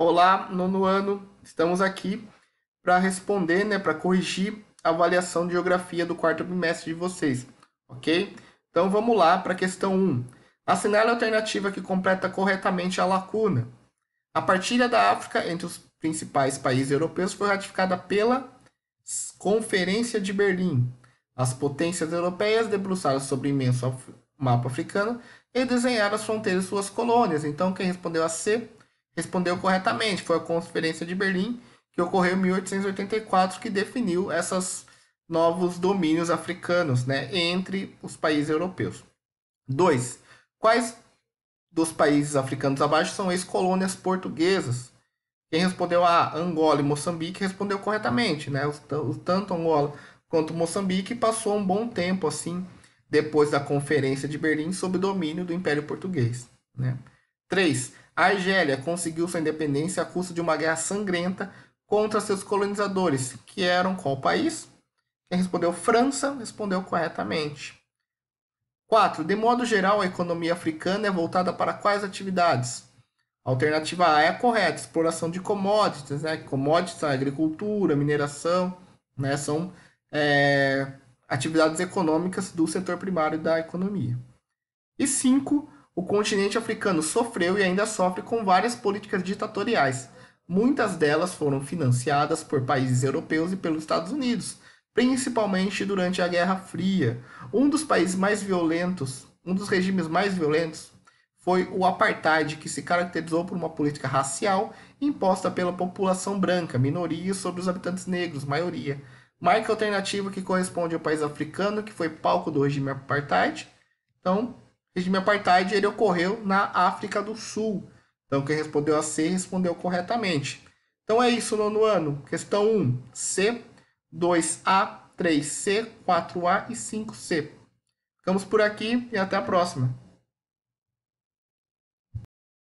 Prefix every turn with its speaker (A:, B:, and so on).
A: Olá, nono ano, estamos aqui para responder, né, para corrigir a avaliação de geografia do quarto bimestre de vocês, ok? Então vamos lá para a questão 1. Assinale a alternativa que completa corretamente a lacuna. A partilha da África entre os principais países europeus foi ratificada pela Conferência de Berlim. As potências europeias debruçaram sobre o imenso mapa africano e desenharam as fronteiras de suas colônias. Então, quem respondeu a C respondeu corretamente. Foi a Conferência de Berlim, que ocorreu em 1884, que definiu esses novos domínios africanos né, entre os países europeus. 2. Quais dos países africanos abaixo são ex-colônias portuguesas? Quem respondeu a ah, Angola e Moçambique respondeu corretamente, né? Tanto Angola quanto Moçambique passou um bom tempo assim depois da Conferência de Berlim sob domínio do Império Português, né? 3. A Argélia conseguiu sua independência a custo de uma guerra sangrenta contra seus colonizadores, que eram qual país? Quem respondeu França, respondeu corretamente. 4. De modo geral, a economia africana é voltada para quais atividades? Alternativa A é correta, exploração de commodities, né? Commodities, agricultura, mineração, né? São é, atividades econômicas do setor primário da economia. E 5 o continente africano sofreu e ainda sofre com várias políticas ditatoriais. Muitas delas foram financiadas por países europeus e pelos Estados Unidos, principalmente durante a Guerra Fria. Um dos países mais violentos, um dos regimes mais violentos, foi o apartheid, que se caracterizou por uma política racial imposta pela população branca, minoria, sobre os habitantes negros, maioria. Marca alternativa que corresponde ao país africano, que foi palco do regime apartheid. Então, regime apartheid ele ocorreu na África do Sul. Então, quem respondeu a C respondeu corretamente. Então é isso, nono ano. Questão 1, C, 2A, 3C, 4A e 5C. Ficamos por aqui e até a próxima.